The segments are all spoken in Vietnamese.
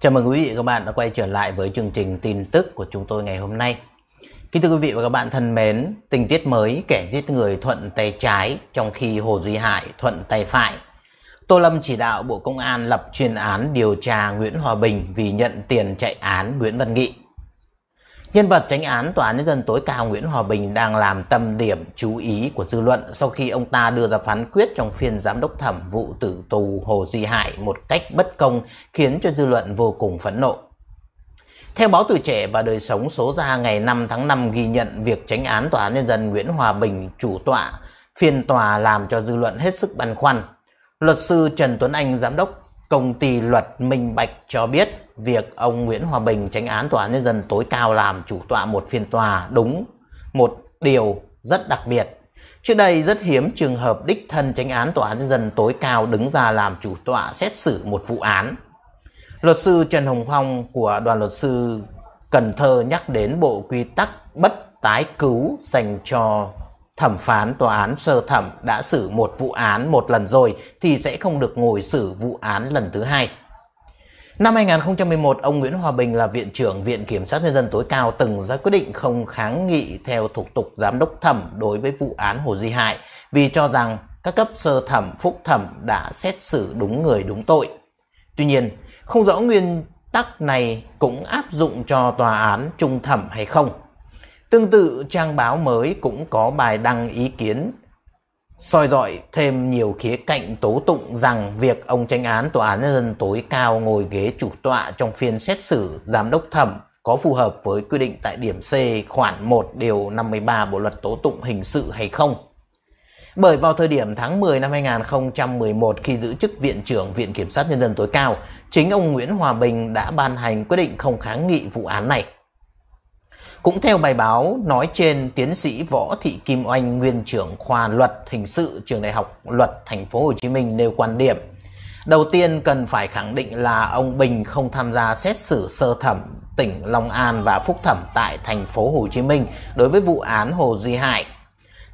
Chào mừng quý vị và các bạn đã quay trở lại với chương trình tin tức của chúng tôi ngày hôm nay. Kính thưa quý vị và các bạn thân mến, tình tiết mới kẻ giết người thuận tay trái trong khi Hồ Duy Hải thuận tay phải. Tô Lâm chỉ đạo Bộ Công an lập chuyên án điều tra Nguyễn Hòa Bình vì nhận tiền chạy án Nguyễn Văn Nghị. Nhân vật tránh án Tòa án Nhân dân tối cao Nguyễn Hòa Bình đang làm tâm điểm chú ý của dư luận sau khi ông ta đưa ra phán quyết trong phiên giám đốc thẩm vụ tử tù Hồ Duy Hải một cách bất công khiến cho dư luận vô cùng phẫn nộ. Theo báo Tuổi Trẻ và Đời Sống số ra ngày 5 tháng 5 ghi nhận việc tránh án Tòa án Nhân dân Nguyễn Hòa Bình chủ tọa phiên tòa làm cho dư luận hết sức băn khoăn. Luật sư Trần Tuấn Anh, giám đốc công ty luật Minh Bạch cho biết việc ông Nguyễn Hòa Bình tránh án tòa án nhân dân tối cao làm chủ tọa một phiên tòa đúng một điều rất đặc biệt. Trước đây rất hiếm trường hợp đích thân tránh án tòa án nhân dân tối cao đứng ra làm chủ tọa xét xử một vụ án. Luật sư Trần Hồng Phong của đoàn luật sư Cần Thơ nhắc đến bộ quy tắc bất tái cứu dành cho thẩm phán tòa án sơ thẩm đã xử một vụ án một lần rồi thì sẽ không được ngồi xử vụ án lần thứ hai. Năm 2011, ông Nguyễn Hòa Bình là Viện trưởng Viện Kiểm sát Nhân dân tối cao từng ra quyết định không kháng nghị theo thủ tục giám đốc thẩm đối với vụ án Hồ Di Hải vì cho rằng các cấp sơ thẩm, phúc thẩm đã xét xử đúng người đúng tội. Tuy nhiên, không rõ nguyên tắc này cũng áp dụng cho tòa án trung thẩm hay không. Tương tự trang báo mới cũng có bài đăng ý kiến soi dọi thêm nhiều khía cạnh tố tụng rằng việc ông tranh án tòa án nhân dân tối cao ngồi ghế chủ tọa trong phiên xét xử giám đốc thẩm có phù hợp với quy định tại điểm C khoản 1 điều 53 Bộ luật tố tụng hình sự hay không. Bởi vào thời điểm tháng 10 năm 2011 khi giữ chức Viện trưởng Viện Kiểm sát Nhân dân tối cao, chính ông Nguyễn Hòa Bình đã ban hành quyết định không kháng nghị vụ án này. Cũng theo bài báo nói trên, tiến sĩ Võ Thị Kim Oanh, nguyên trưởng khoa luật hình sự trường Đại học Luật Thành phố Hồ Chí Minh nêu quan điểm. Đầu tiên cần phải khẳng định là ông Bình không tham gia xét xử sơ thẩm tỉnh Long An và phúc thẩm tại thành phố Hồ Chí Minh đối với vụ án Hồ Duy Hải.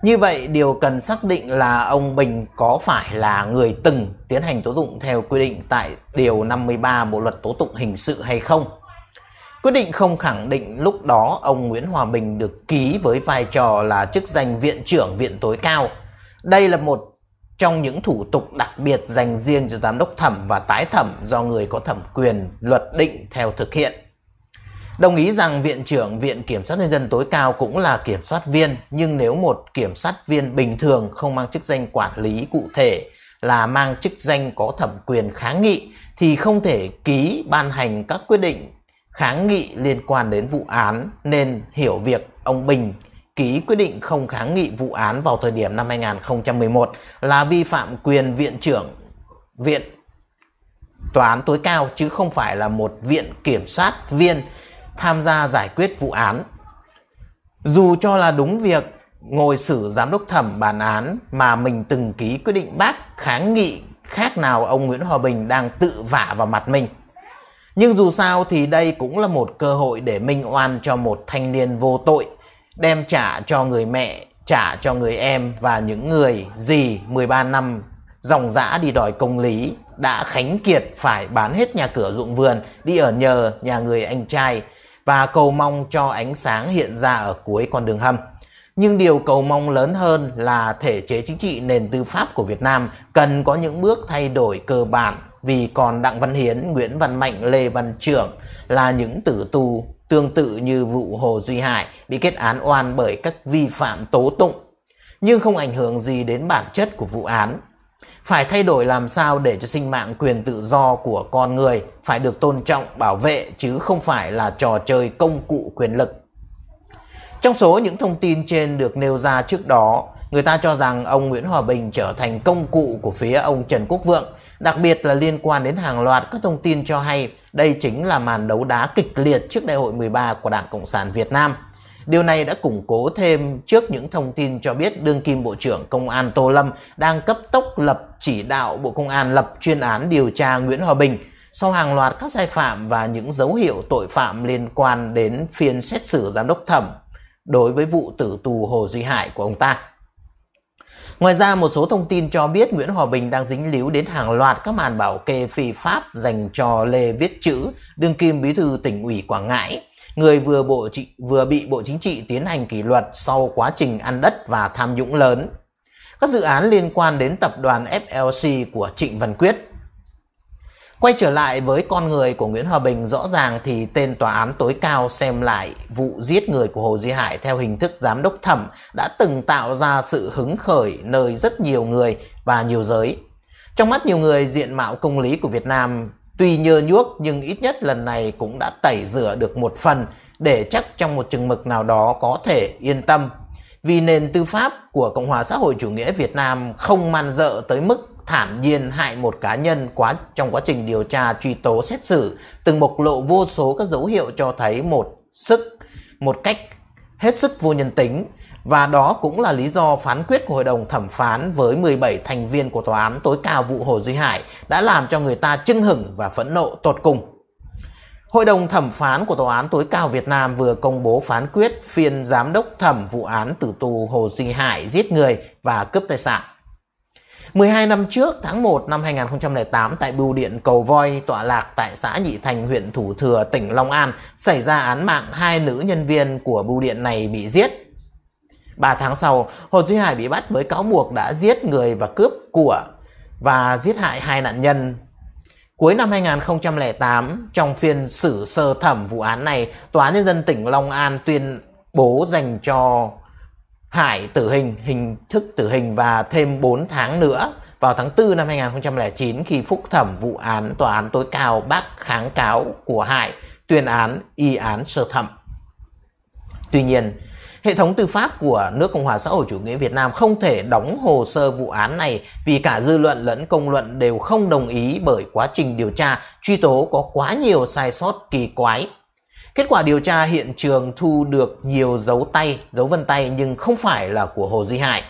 Như vậy, điều cần xác định là ông Bình có phải là người từng tiến hành tố tụng theo quy định tại Điều 53 Bộ Luật Tố Tụng Hình sự hay không? Quyết định không khẳng định lúc đó ông Nguyễn Hòa Bình được ký với vai trò là chức danh viện trưởng viện tối cao. Đây là một trong những thủ tục đặc biệt dành riêng cho giám đốc thẩm và tái thẩm do người có thẩm quyền luật định theo thực hiện. Đồng ý rằng Viện trưởng Viện Kiểm sát Nhân dân tối cao cũng là kiểm soát viên, nhưng nếu một kiểm sát viên bình thường không mang chức danh quản lý cụ thể là mang chức danh có thẩm quyền kháng nghị thì không thể ký ban hành các quyết định kháng nghị liên quan đến vụ án nên hiểu việc ông Bình ký quyết định không kháng nghị vụ án vào thời điểm năm 2011 là vi phạm quyền viện trưởng viện tòa án tối cao chứ không phải là một viện kiểm sát viên tham gia giải quyết vụ án. Dù cho là đúng việc ngồi xử giám đốc thẩm bản án mà mình từng ký quyết định bác kháng nghị khác nào ông Nguyễn Hòa Bình đang tự vả vào mặt mình. Nhưng dù sao thì đây cũng là một cơ hội để minh oan cho một thanh niên vô tội, đem trả cho người mẹ, trả cho người em và những người gì 13 năm dòng dã đi đòi công lý đã khánh kiệt phải bán hết nhà cửa ruộng vườn đi ở nhờ nhà người anh trai và cầu mong cho ánh sáng hiện ra ở cuối con đường hầm. Nhưng điều cầu mong lớn hơn là thể chế chính trị nền tư pháp của Việt Nam cần có những bước thay đổi cơ bản vì còn Đặng Văn Hiến, Nguyễn Văn Mạnh, Lê Văn Trưởng là những tử tù tương tự như vụ Hồ Duy Hải bị kết án oan bởi các vi phạm tố tụng, nhưng không ảnh hưởng gì đến bản chất của vụ án. Phải thay đổi làm sao để cho sinh mạng quyền tự do của con người phải được tôn trọng, bảo vệ chứ không phải là trò chơi công cụ quyền lực. Trong số những thông tin trên được nêu ra trước đó, người ta cho rằng ông Nguyễn Hòa Bình trở thành công cụ của phía ông Trần Quốc Vượng đặc biệt là liên quan đến hàng loạt các thông tin cho hay đây chính là màn đấu đá kịch liệt trước đại hội 13 của Đảng Cộng sản Việt Nam. Điều này đã củng cố thêm trước những thông tin cho biết đương kim Bộ trưởng Công an Tô Lâm đang cấp tốc lập chỉ đạo Bộ Công an lập chuyên án điều tra Nguyễn Hòa Bình sau hàng loạt các sai phạm và những dấu hiệu tội phạm liên quan đến phiên xét xử giám đốc thẩm đối với vụ tử tù Hồ Duy Hải của ông ta. Ngoài ra, một số thông tin cho biết Nguyễn Hòa Bình đang dính líu đến hàng loạt các màn bảo kê phi pháp dành cho Lê Viết Chữ, đương kim bí thư tỉnh ủy Quảng Ngãi, người vừa bộ trị, vừa bị Bộ Chính trị tiến hành kỷ luật sau quá trình ăn đất và tham nhũng lớn. Các dự án liên quan đến tập đoàn FLC của Trịnh Văn Quyết Quay trở lại với con người của Nguyễn Hòa Bình, rõ ràng thì tên tòa án tối cao xem lại vụ giết người của Hồ Duy Hải theo hình thức giám đốc thẩm đã từng tạo ra sự hứng khởi nơi rất nhiều người và nhiều giới. Trong mắt nhiều người, diện mạo công lý của Việt Nam tuy nhơ nhuốc nhưng ít nhất lần này cũng đã tẩy rửa được một phần để chắc trong một chừng mực nào đó có thể yên tâm. Vì nền tư pháp của Cộng hòa xã hội chủ nghĩa Việt Nam không man dợ tới mức thản nhiên hại một cá nhân quá trong quá trình điều tra truy tố xét xử từng bộc lộ vô số các dấu hiệu cho thấy một sức một cách hết sức vô nhân tính và đó cũng là lý do phán quyết của hội đồng thẩm phán với 17 thành viên của tòa án tối cao vụ Hồ Duy Hải đã làm cho người ta chưng hửng và phẫn nộ tột cùng. Hội đồng thẩm phán của Tòa án tối cao Việt Nam vừa công bố phán quyết phiên giám đốc thẩm vụ án tử tù Hồ Duy Hải giết người và cướp tài sản. 12 năm trước, tháng 1 năm 2008, tại bưu điện Cầu Voi, tọa lạc tại xã Nhị Thành, huyện Thủ Thừa, tỉnh Long An, xảy ra án mạng hai nữ nhân viên của bưu điện này bị giết. ba tháng sau, Hồ Duy Hải bị bắt với cáo buộc đã giết người và cướp của và giết hại hai nạn nhân. Cuối năm 2008, trong phiên xử sơ thẩm vụ án này, Tòa Nhân dân tỉnh Long An tuyên bố dành cho Hải tử hình, hình thức tử hình và thêm 4 tháng nữa vào tháng 4 năm 2009 khi phúc thẩm vụ án Tòa án tối cao bác kháng cáo của Hải tuyên án y án sơ thẩm. Tuy nhiên, hệ thống tư pháp của nước Cộng hòa xã hội chủ nghĩa Việt Nam không thể đóng hồ sơ vụ án này vì cả dư luận lẫn công luận đều không đồng ý bởi quá trình điều tra, truy tố có quá nhiều sai sót kỳ quái Kết quả điều tra hiện trường thu được nhiều dấu tay, dấu vân tay nhưng không phải là của Hồ Duy Hải.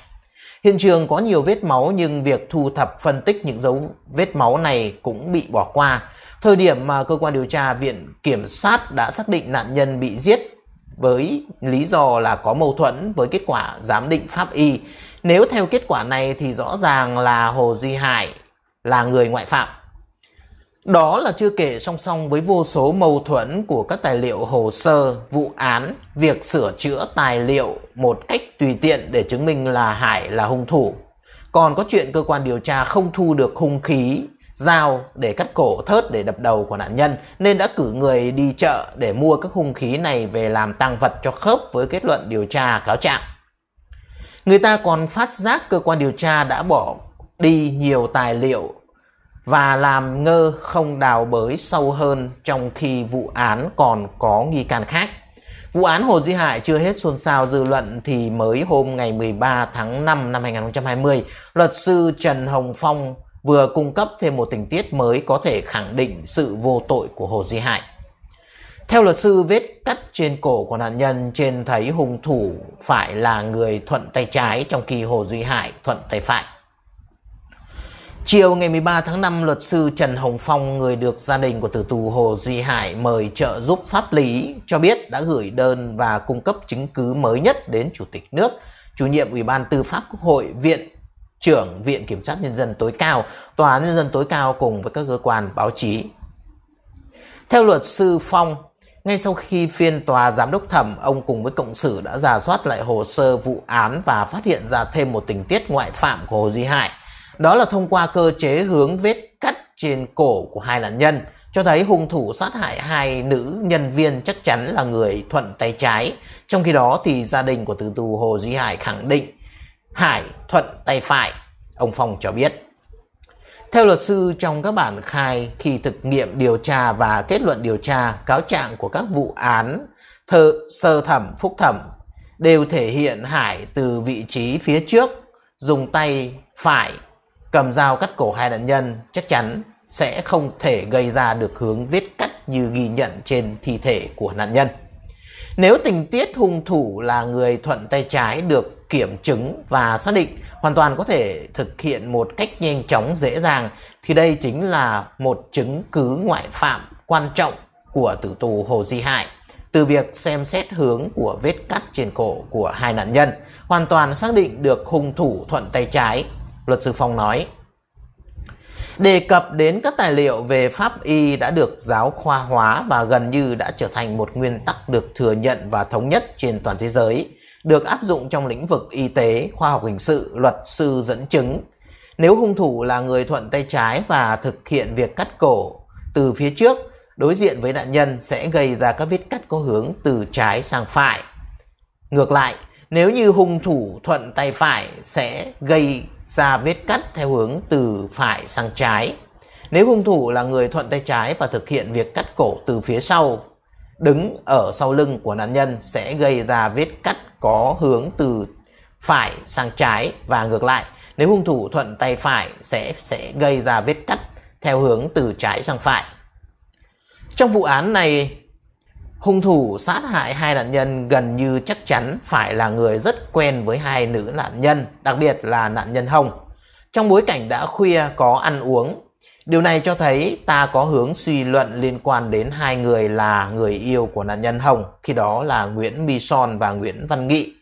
Hiện trường có nhiều vết máu nhưng việc thu thập phân tích những dấu vết máu này cũng bị bỏ qua. Thời điểm mà cơ quan điều tra viện kiểm sát đã xác định nạn nhân bị giết với lý do là có mâu thuẫn với kết quả giám định pháp y. Nếu theo kết quả này thì rõ ràng là Hồ Duy Hải là người ngoại phạm đó là chưa kể song song với vô số mâu thuẫn của các tài liệu hồ sơ, vụ án, việc sửa chữa tài liệu một cách tùy tiện để chứng minh là Hải là hung thủ. Còn có chuyện cơ quan điều tra không thu được hung khí, dao để cắt cổ thớt để đập đầu của nạn nhân nên đã cử người đi chợ để mua các hung khí này về làm tăng vật cho khớp với kết luận điều tra cáo trạng. Người ta còn phát giác cơ quan điều tra đã bỏ đi nhiều tài liệu và làm ngơ không đào bới sâu hơn trong khi vụ án còn có nghi can khác. Vụ án Hồ Duy Hải chưa hết xôn xao dư luận thì mới hôm ngày 13 tháng 5 năm 2020, luật sư Trần Hồng Phong vừa cung cấp thêm một tình tiết mới có thể khẳng định sự vô tội của Hồ Duy Hải. Theo luật sư, vết cắt trên cổ của nạn nhân trên thấy hung thủ phải là người thuận tay trái trong khi Hồ Duy Hải thuận tay phải. Chiều ngày 13 tháng 5, luật sư Trần Hồng Phong, người được gia đình của tử tù Hồ Duy Hải mời trợ giúp pháp lý, cho biết đã gửi đơn và cung cấp chứng cứ mới nhất đến Chủ tịch nước, chủ nhiệm Ủy ban Tư pháp Quốc hội, Viện trưởng Viện Kiểm sát Nhân dân tối cao, Tòa án Nhân dân tối cao cùng với các cơ quan báo chí. Theo luật sư Phong, ngay sau khi phiên tòa giám đốc thẩm, ông cùng với cộng sự đã giả soát lại hồ sơ vụ án và phát hiện ra thêm một tình tiết ngoại phạm của Hồ Duy Hải – đó là thông qua cơ chế hướng vết cắt trên cổ của hai nạn nhân, cho thấy hung thủ sát hại hai nữ nhân viên chắc chắn là người thuận tay trái. Trong khi đó thì gia đình của tử tù Hồ Duy Hải khẳng định Hải thuận tay phải, ông Phong cho biết. Theo luật sư trong các bản khai khi thực nghiệm điều tra và kết luận điều tra, cáo trạng của các vụ án thơ sơ thẩm, phúc thẩm đều thể hiện Hải từ vị trí phía trước dùng tay phải cầm dao cắt cổ hai nạn nhân chắc chắn sẽ không thể gây ra được hướng vết cắt như ghi nhận trên thi thể của nạn nhân. Nếu tình tiết hung thủ là người thuận tay trái được kiểm chứng và xác định hoàn toàn có thể thực hiện một cách nhanh chóng dễ dàng thì đây chính là một chứng cứ ngoại phạm quan trọng của tử tù Hồ Di Hải. Từ việc xem xét hướng của vết cắt trên cổ của hai nạn nhân, hoàn toàn xác định được hung thủ thuận tay trái Luật sư Phong nói. Đề cập đến các tài liệu về pháp y đã được giáo khoa hóa và gần như đã trở thành một nguyên tắc được thừa nhận và thống nhất trên toàn thế giới, được áp dụng trong lĩnh vực y tế, khoa học hình sự, luật sư dẫn chứng. Nếu hung thủ là người thuận tay trái và thực hiện việc cắt cổ từ phía trước, đối diện với nạn nhân sẽ gây ra các vết cắt có hướng từ trái sang phải. Ngược lại, nếu như hung thủ thuận tay phải sẽ gây ra vết cắt theo hướng từ phải sang trái. Nếu hung thủ là người thuận tay trái và thực hiện việc cắt cổ từ phía sau, đứng ở sau lưng của nạn nhân sẽ gây ra vết cắt có hướng từ phải sang trái và ngược lại. Nếu hung thủ thuận tay phải sẽ sẽ gây ra vết cắt theo hướng từ trái sang phải. Trong vụ án này, Hung thủ sát hại hai nạn nhân gần như chắc chắn phải là người rất quen với hai nữ nạn nhân, đặc biệt là nạn nhân Hồng. Trong bối cảnh đã khuya có ăn uống, điều này cho thấy ta có hướng suy luận liên quan đến hai người là người yêu của nạn nhân Hồng, khi đó là Nguyễn My Son và Nguyễn Văn Nghị.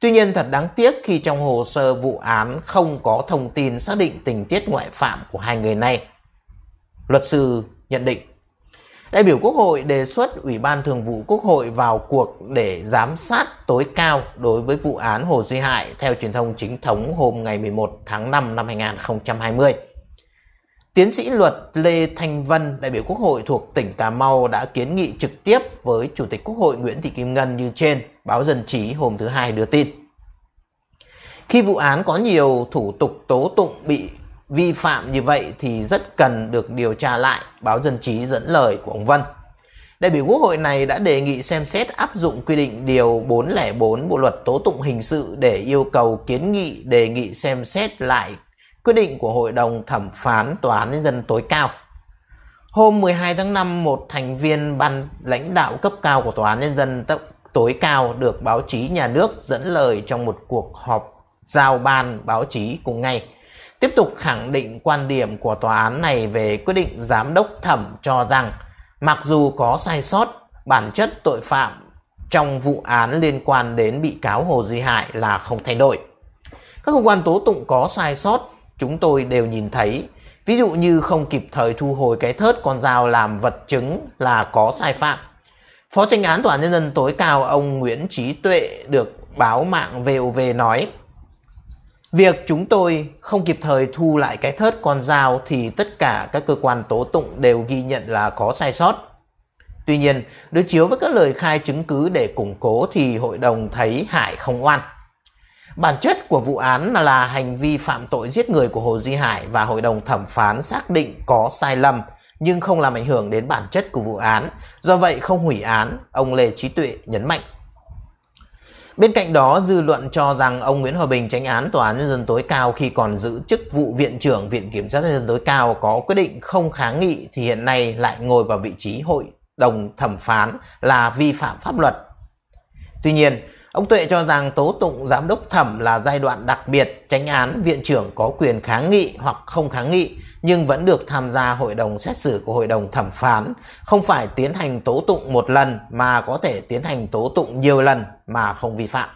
Tuy nhiên thật đáng tiếc khi trong hồ sơ vụ án không có thông tin xác định tình tiết ngoại phạm của hai người này. Luật sư nhận định Đại biểu Quốc hội đề xuất Ủy ban Thường vụ Quốc hội vào cuộc để giám sát tối cao đối với vụ án Hồ Duy Hại theo truyền thông chính thống hôm ngày 11 tháng 5 năm 2020. Tiến sĩ luật Lê Thanh Vân, đại biểu Quốc hội thuộc tỉnh Cà Mau đã kiến nghị trực tiếp với Chủ tịch Quốc hội Nguyễn Thị Kim Ngân như trên, báo Dân Chí hôm thứ Hai đưa tin. Khi vụ án có nhiều thủ tục tố tụng bị vi phạm như vậy thì rất cần được điều tra lại, báo dân chí dẫn lời của ông Vân. Đại biểu Quốc hội này đã đề nghị xem xét áp dụng quy định Điều 404 Bộ Luật Tố Tụng Hình Sự để yêu cầu kiến nghị đề nghị xem xét lại quyết định của Hội đồng Thẩm phán Tòa án Nhân dân tối cao. Hôm 12 tháng 5, một thành viên ban lãnh đạo cấp cao của Tòa án Nhân dân tối cao được báo chí nhà nước dẫn lời trong một cuộc họp giao ban báo chí cùng ngày tiếp tục khẳng định quan điểm của tòa án này về quyết định giám đốc thẩm cho rằng mặc dù có sai sót, bản chất tội phạm trong vụ án liên quan đến bị cáo Hồ Duy Hải là không thay đổi. Các cơ quan tố tụng có sai sót, chúng tôi đều nhìn thấy. Ví dụ như không kịp thời thu hồi cái thớt con dao làm vật chứng là có sai phạm. Phó tranh án Tòa án Nhân dân tối cao ông Nguyễn Trí Tuệ được báo mạng VOV nói Việc chúng tôi không kịp thời thu lại cái thớt con dao thì tất cả các cơ quan tố tụng đều ghi nhận là có sai sót. Tuy nhiên, đối chiếu với các lời khai chứng cứ để củng cố thì hội đồng thấy Hải không oan. Bản chất của vụ án là hành vi phạm tội giết người của Hồ Duy Hải và hội đồng thẩm phán xác định có sai lầm nhưng không làm ảnh hưởng đến bản chất của vụ án. Do vậy không hủy án, ông Lê Trí Tuệ nhấn mạnh. Bên cạnh đó, dư luận cho rằng ông Nguyễn Hòa Bình tránh án Tòa án Nhân dân tối cao khi còn giữ chức vụ Viện trưởng Viện Kiểm sát Nhân dân tối cao có quyết định không kháng nghị thì hiện nay lại ngồi vào vị trí hội đồng thẩm phán là vi phạm pháp luật. Tuy nhiên, ông Tuệ cho rằng tố tụng giám đốc thẩm là giai đoạn đặc biệt, tránh án viện trưởng có quyền kháng nghị hoặc không kháng nghị nhưng vẫn được tham gia hội đồng xét xử của hội đồng thẩm phán, không phải tiến hành tố tụng một lần mà có thể tiến hành tố tụng nhiều lần mà không vi phạm.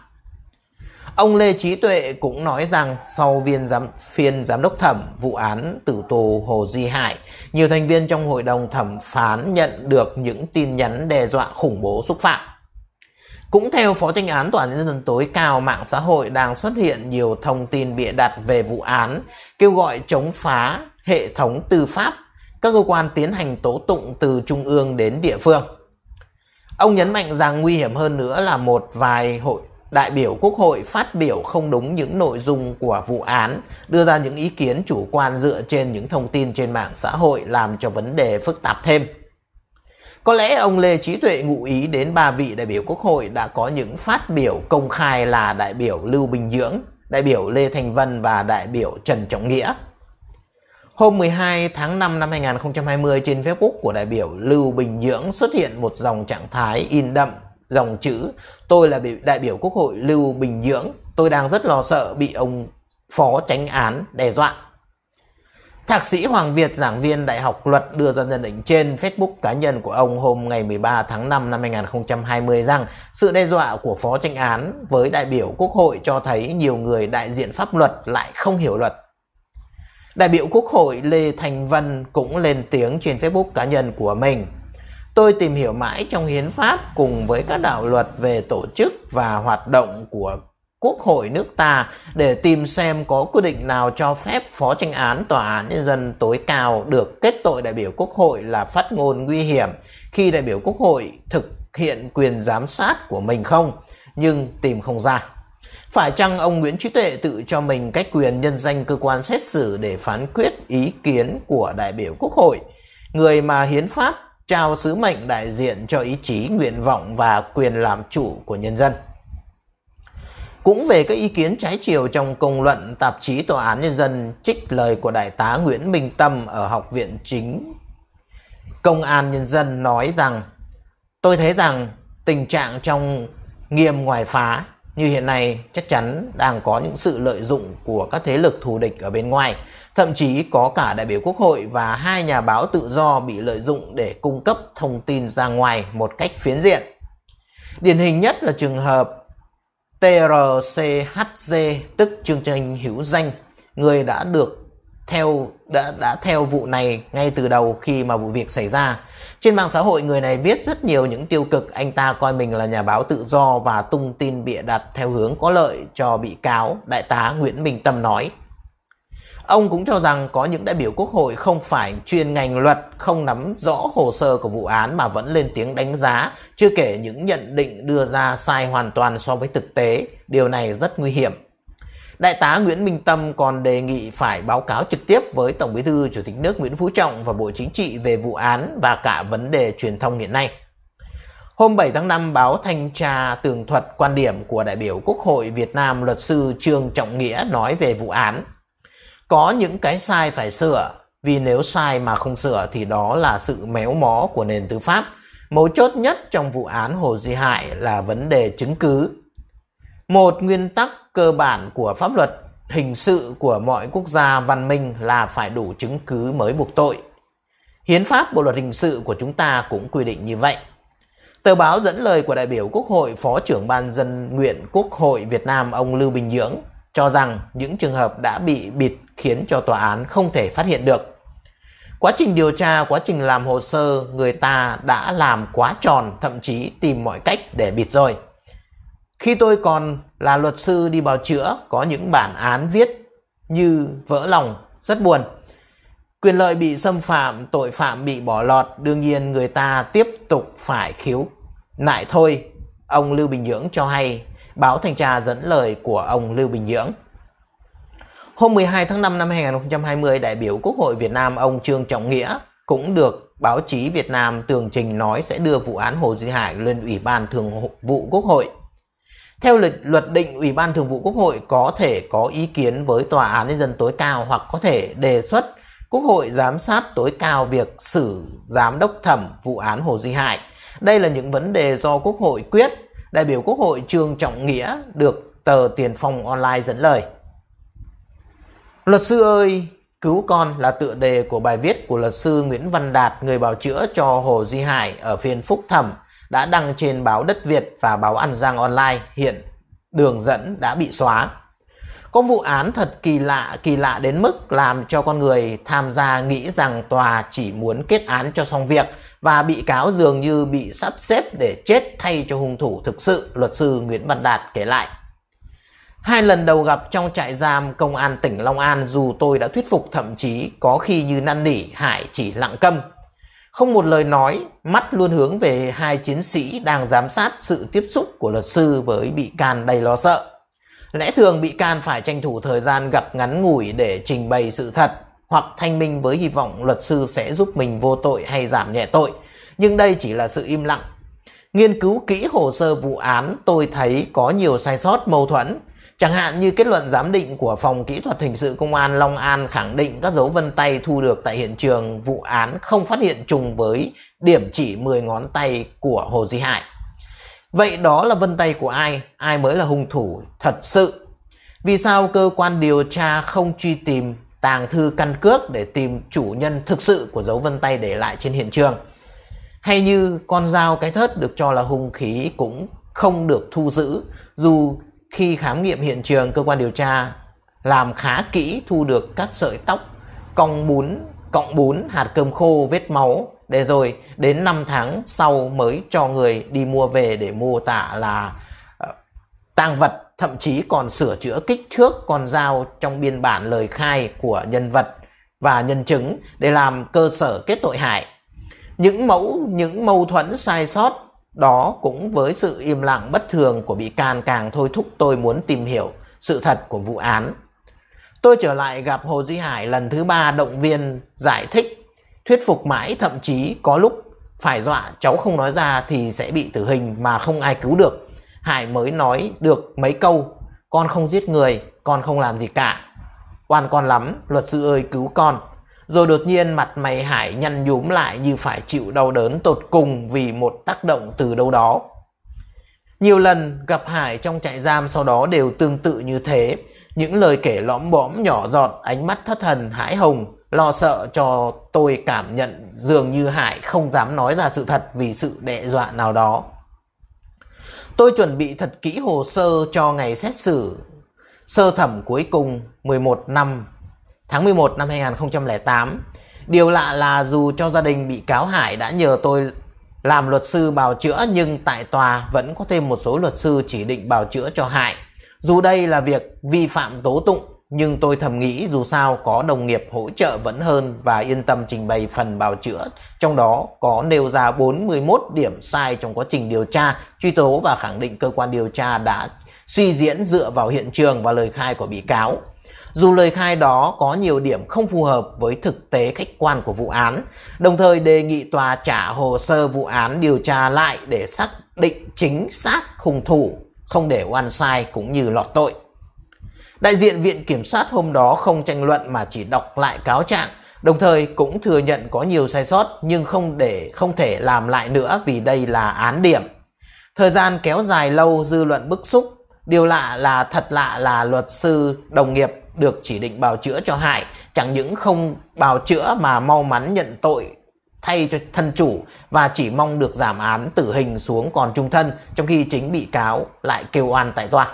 Ông Lê Trí Tuệ cũng nói rằng sau viên giám, phiên giám đốc thẩm vụ án tử tù Hồ Duy Hải, nhiều thành viên trong hội đồng thẩm phán nhận được những tin nhắn đe dọa khủng bố xúc phạm. Cũng theo Phó Tranh án Tòa Nhân dân tối cao, mạng xã hội đang xuất hiện nhiều thông tin bịa đặt về vụ án, kêu gọi chống phá, hệ thống tư pháp, các cơ quan tiến hành tố tụng từ trung ương đến địa phương. Ông nhấn mạnh rằng nguy hiểm hơn nữa là một vài hội đại biểu quốc hội phát biểu không đúng những nội dung của vụ án, đưa ra những ý kiến chủ quan dựa trên những thông tin trên mạng xã hội làm cho vấn đề phức tạp thêm. Có lẽ ông Lê Trí Tuệ ngụ ý đến ba vị đại biểu Quốc hội đã có những phát biểu công khai là đại biểu Lưu Bình Dưỡng, đại biểu Lê Thành Vân và đại biểu Trần Trọng Nghĩa. Hôm 12 tháng 5 năm 2020 trên Facebook của đại biểu Lưu Bình Nhưỡng xuất hiện một dòng trạng thái in đậm dòng chữ Tôi là đại biểu Quốc hội Lưu Bình Nhưỡng, tôi đang rất lo sợ bị ông phó tránh án đe dọa. Thạc sĩ Hoàng Việt, giảng viên Đại học Luật đưa ra nhận định trên Facebook cá nhân của ông hôm ngày 13 tháng 5 năm 2020 rằng sự đe dọa của phó tranh án với đại biểu Quốc hội cho thấy nhiều người đại diện pháp luật lại không hiểu luật Đại biểu Quốc hội Lê Thành vân cũng lên tiếng trên Facebook cá nhân của mình. Tôi tìm hiểu mãi trong hiến pháp cùng với các đạo luật về tổ chức và hoạt động của Quốc hội nước ta để tìm xem có quy định nào cho phép phó tranh án tòa án nhân dân tối cao được kết tội đại biểu Quốc hội là phát ngôn nguy hiểm khi đại biểu Quốc hội thực hiện quyền giám sát của mình không, nhưng tìm không ra. Phải chăng ông Nguyễn Trí Tuệ tự cho mình cách quyền nhân danh cơ quan xét xử để phán quyết ý kiến của đại biểu Quốc hội, người mà hiến pháp trao sứ mệnh đại diện cho ý chí, nguyện vọng và quyền làm chủ của nhân dân? Cũng về các ý kiến trái chiều trong công luận, tạp chí Tòa án Nhân dân trích lời của Đại tá Nguyễn Minh Tâm ở Học viện Chính Công an Nhân dân nói rằng Tôi thấy rằng tình trạng trong nghiêm ngoài phá như hiện nay chắc chắn đang có những sự lợi dụng của các thế lực thù địch ở bên ngoài. Thậm chí có cả đại biểu quốc hội và hai nhà báo tự do bị lợi dụng để cung cấp thông tin ra ngoài một cách phiến diện. Điển hình nhất là trường hợp TRCHG tức chương trình hữu danh, người đã được theo đã đã theo vụ này ngay từ đầu khi mà vụ việc xảy ra trên mạng xã hội, người này viết rất nhiều những tiêu cực. Anh ta coi mình là nhà báo tự do và tung tin bịa đặt theo hướng có lợi cho bị cáo, đại tá Nguyễn Minh Tâm nói. Ông cũng cho rằng có những đại biểu quốc hội không phải chuyên ngành luật, không nắm rõ hồ sơ của vụ án mà vẫn lên tiếng đánh giá, chưa kể những nhận định đưa ra sai hoàn toàn so với thực tế. Điều này rất nguy hiểm. Đại tá Nguyễn Minh Tâm còn đề nghị phải báo cáo trực tiếp với Tổng Bí thư Chủ tịch nước Nguyễn Phú Trọng và Bộ Chính trị về vụ án và cả vấn đề truyền thông hiện nay. Hôm 7 tháng 5, báo Thanh tra tường thuật quan điểm của đại biểu Quốc hội Việt Nam luật sư Trương Trọng Nghĩa nói về vụ án. Có những cái sai phải sửa, vì nếu sai mà không sửa thì đó là sự méo mó của nền tư pháp. Mấu chốt nhất trong vụ án Hồ Duy Hải là vấn đề chứng cứ một nguyên tắc cơ bản của pháp luật hình sự của mọi quốc gia văn minh là phải đủ chứng cứ mới buộc tội. Hiến pháp Bộ luật hình sự của chúng ta cũng quy định như vậy. Tờ báo dẫn lời của đại biểu Quốc hội Phó trưởng Ban dân nguyện Quốc hội Việt Nam ông Lưu Bình Nhưỡng cho rằng những trường hợp đã bị bịt khiến cho tòa án không thể phát hiện được. Quá trình điều tra, quá trình làm hồ sơ, người ta đã làm quá tròn, thậm chí tìm mọi cách để bịt rồi. Khi tôi còn là luật sư đi bào chữa, có những bản án viết như vỡ lòng, rất buồn. Quyền lợi bị xâm phạm, tội phạm bị bỏ lọt, đương nhiên người ta tiếp tục phải khiếu. Nại thôi, ông Lưu Bình Nhưỡng cho hay, báo thanh tra dẫn lời của ông Lưu Bình Nhưỡng. Hôm 12 tháng 5 năm 2020, đại biểu Quốc hội Việt Nam ông Trương Trọng Nghĩa cũng được báo chí Việt Nam tường trình nói sẽ đưa vụ án Hồ Duy Hải lên Ủy ban Thường vụ Quốc hội. Theo luật, luật định, Ủy ban Thường vụ Quốc hội có thể có ý kiến với Tòa án Nhân dân tối cao hoặc có thể đề xuất Quốc hội giám sát tối cao việc xử giám đốc thẩm vụ án Hồ Duy Hải. Đây là những vấn đề do Quốc hội quyết. Đại biểu Quốc hội Trương Trọng Nghĩa được tờ Tiền Phong Online dẫn lời. Luật sư ơi, cứu con là tựa đề của bài viết của luật sư Nguyễn Văn Đạt, người bào chữa cho Hồ Duy Hải ở phiên phúc thẩm đã đăng trên báo Đất Việt và báo An Giang Online hiện đường dẫn đã bị xóa. Có vụ án thật kỳ lạ, kỳ lạ đến mức làm cho con người tham gia nghĩ rằng tòa chỉ muốn kết án cho xong việc và bị cáo dường như bị sắp xếp để chết thay cho hung thủ thực sự, luật sư Nguyễn Văn Đạt kể lại. Hai lần đầu gặp trong trại giam công an tỉnh Long An dù tôi đã thuyết phục thậm chí có khi như năn nỉ Hải chỉ lặng câm không một lời nói, mắt luôn hướng về hai chiến sĩ đang giám sát sự tiếp xúc của luật sư với bị can đầy lo sợ. Lẽ thường bị can phải tranh thủ thời gian gặp ngắn ngủi để trình bày sự thật hoặc thanh minh với hy vọng luật sư sẽ giúp mình vô tội hay giảm nhẹ tội. Nhưng đây chỉ là sự im lặng. Nghiên cứu kỹ hồ sơ vụ án tôi thấy có nhiều sai sót mâu thuẫn Chẳng hạn như kết luận giám định của Phòng Kỹ thuật Hình sự Công an Long An khẳng định các dấu vân tay thu được tại hiện trường vụ án không phát hiện trùng với điểm chỉ 10 ngón tay của Hồ Duy Hải. Vậy đó là vân tay của ai? Ai mới là hung thủ thật sự? Vì sao cơ quan điều tra không truy tìm tàng thư căn cước để tìm chủ nhân thực sự của dấu vân tay để lại trên hiện trường? Hay như con dao cái thớt được cho là hung khí cũng không được thu giữ dù khi khám nghiệm hiện trường, cơ quan điều tra làm khá kỹ thu được các sợi tóc, cong bún, cọng bún, hạt cơm khô, vết máu. Để rồi đến 5 tháng sau mới cho người đi mua về để mô tả là ờ, tang vật thậm chí còn sửa chữa kích thước con dao trong biên bản lời khai của nhân vật và nhân chứng để làm cơ sở kết tội hại. Những mẫu, những mâu thuẫn sai sót đó cũng với sự im lặng bất thường của bị can càng thôi thúc tôi muốn tìm hiểu sự thật của vụ án. Tôi trở lại gặp Hồ Duy Hải lần thứ ba động viên giải thích, thuyết phục mãi thậm chí có lúc phải dọa cháu không nói ra thì sẽ bị tử hình mà không ai cứu được. Hải mới nói được mấy câu, con không giết người, con không làm gì cả. Oan con lắm, luật sư ơi cứu con rồi đột nhiên mặt mày Hải nhăn nhúm lại như phải chịu đau đớn tột cùng vì một tác động từ đâu đó. Nhiều lần gặp Hải trong trại giam sau đó đều tương tự như thế, những lời kể lõm bõm nhỏ giọt, ánh mắt thất thần hãi hùng, lo sợ cho tôi cảm nhận dường như Hải không dám nói ra sự thật vì sự đe dọa nào đó. Tôi chuẩn bị thật kỹ hồ sơ cho ngày xét xử sơ thẩm cuối cùng 11 năm tháng 11 năm 2008. Điều lạ là dù cho gia đình bị cáo Hải đã nhờ tôi làm luật sư bào chữa nhưng tại tòa vẫn có thêm một số luật sư chỉ định bào chữa cho Hải. Dù đây là việc vi phạm tố tụng nhưng tôi thầm nghĩ dù sao có đồng nghiệp hỗ trợ vẫn hơn và yên tâm trình bày phần bào chữa, trong đó có nêu ra 41 điểm sai trong quá trình điều tra, truy tố và khẳng định cơ quan điều tra đã suy diễn dựa vào hiện trường và lời khai của bị cáo dù lời khai đó có nhiều điểm không phù hợp với thực tế khách quan của vụ án, đồng thời đề nghị tòa trả hồ sơ vụ án điều tra lại để xác định chính xác hung thủ, không để oan sai cũng như lọt tội. Đại diện Viện Kiểm sát hôm đó không tranh luận mà chỉ đọc lại cáo trạng, đồng thời cũng thừa nhận có nhiều sai sót nhưng không để không thể làm lại nữa vì đây là án điểm. Thời gian kéo dài lâu dư luận bức xúc, điều lạ là thật lạ là luật sư đồng nghiệp được chỉ định bào chữa cho Hải chẳng những không bào chữa mà mau mắn nhận tội thay cho thân chủ và chỉ mong được giảm án tử hình xuống còn trung thân trong khi chính bị cáo lại kêu oan tại tòa.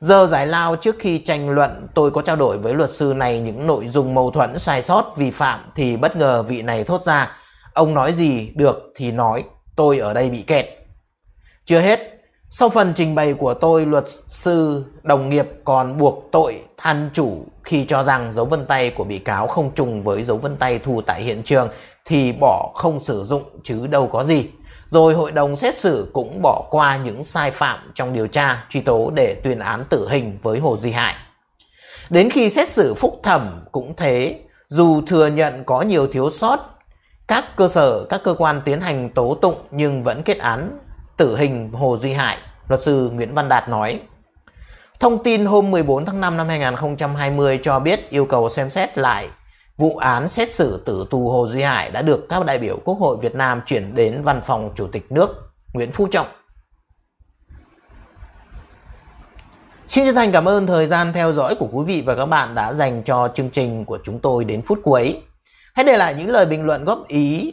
Giờ giải lao trước khi tranh luận tôi có trao đổi với luật sư này những nội dung mâu thuẫn sai sót vi phạm thì bất ngờ vị này thốt ra ông nói gì được thì nói tôi ở đây bị kẹt. Chưa hết sau phần trình bày của tôi, luật sư đồng nghiệp còn buộc tội than chủ khi cho rằng dấu vân tay của bị cáo không trùng với dấu vân tay thu tại hiện trường thì bỏ không sử dụng chứ đâu có gì. Rồi hội đồng xét xử cũng bỏ qua những sai phạm trong điều tra truy tố để tuyên án tử hình với Hồ Duy Hải. Đến khi xét xử phúc thẩm cũng thế, dù thừa nhận có nhiều thiếu sót, các cơ sở, các cơ quan tiến hành tố tụng nhưng vẫn kết án tử hình Hồ Duy Hải, luật sư Nguyễn Văn Đạt nói. Thông tin hôm 14 tháng 5 năm 2020 cho biết yêu cầu xem xét lại vụ án xét xử tử tù Hồ Duy Hải đã được các đại biểu Quốc hội Việt Nam chuyển đến văn phòng Chủ tịch nước Nguyễn Phú Trọng. Xin chân thành cảm ơn thời gian theo dõi của quý vị và các bạn đã dành cho chương trình của chúng tôi đến phút cuối. Hãy để lại những lời bình luận góp ý